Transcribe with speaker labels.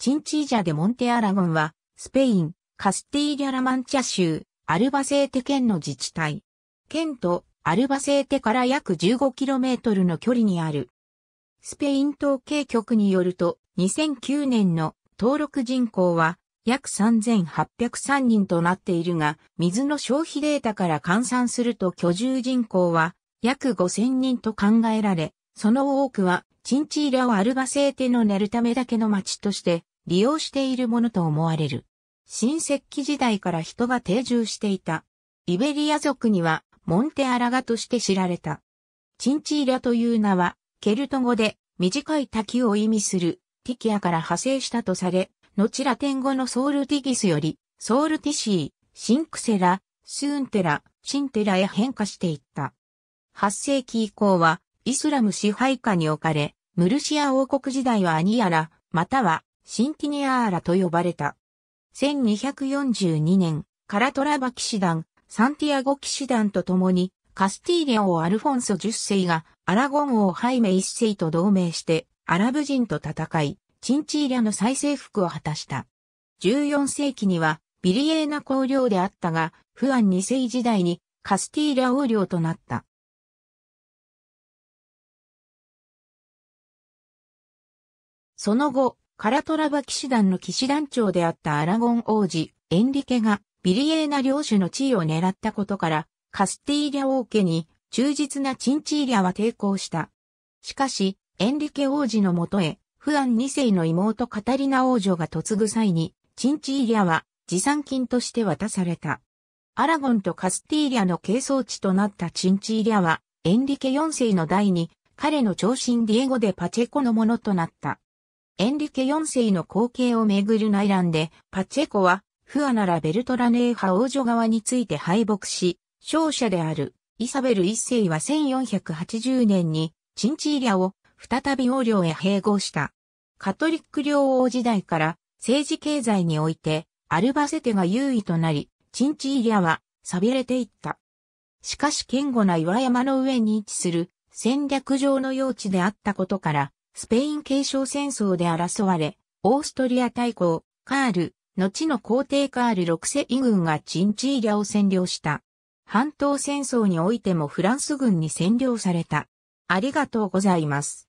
Speaker 1: チンチージャでモンテアラゴンは、スペイン、カスティーリャラマンチャ州、アルバセーテ県の自治体。県とアルバセーテから約 15km の距離にある。スペイン統計局によると、2009年の登録人口は約3803人となっているが、水の消費データから換算すると居住人口は約5000人と考えられ、その多くはチンチーラをアルバセーテの寝るためだけの町として利用しているものと思われる。新石器時代から人が定住していた。イベリア族にはモンテアラガとして知られた。チンチーラという名は、ケルト語で短い滝を意味するティキアから派生したとされ、後ラテン語のソウルティギスより、ソウルティシー、シンクセラ、スーンテラ、シンテラへ変化していった。8世紀以降は、イスラム支配下に置かれ、ムルシア王国時代はアニアラ、またはシンティニアーラと呼ばれた。1242年、カラトラバ騎士団、サンティアゴ騎士団と共に、カスティーリア王アルフォンソ10世がアラゴン王ハイメ1世と同盟して、アラブ人と戦い、チンチーリャの再征服を果たした。14世紀には、ビリエーナ公領であったが、フアン2世時代にカスティーリャ王領となった。その後、カラトラバ騎士団の騎士団長であったアラゴン王子、エンリケが、ビリエーナ領主の地位を狙ったことから、カスティーリャ王家に、忠実なチンチーリャは抵抗した。しかし、エンリケ王子のもとへ、フアン2世の妹カタリナ王女が嫁ぐ際に、チンチーリャは、持参金として渡された。アラゴンとカスティーリャの係争地となったチンチーリャは、エンリケ4世の代に、彼の長身ディエゴでパチェコのものとなった。エンリケ4世の後継をめぐる内乱で、パチェコは、フアナラ・ベルトラネーハ王女側について敗北し、勝者であるイサベル1世は1480年にチンチーリアを再び王領へ併合した。カトリック領王時代から政治経済においてアルバセテが優位となり、チンチーリアは錆びれていった。しかし堅固な岩山の上に位置する戦略上の用地であったことからスペイン継承戦争で争われ、オーストリア大公、カール、後の皇帝カール6世イ軍がチンチーリャを占領した。半島戦争においてもフランス軍に占領された。ありがとうございます。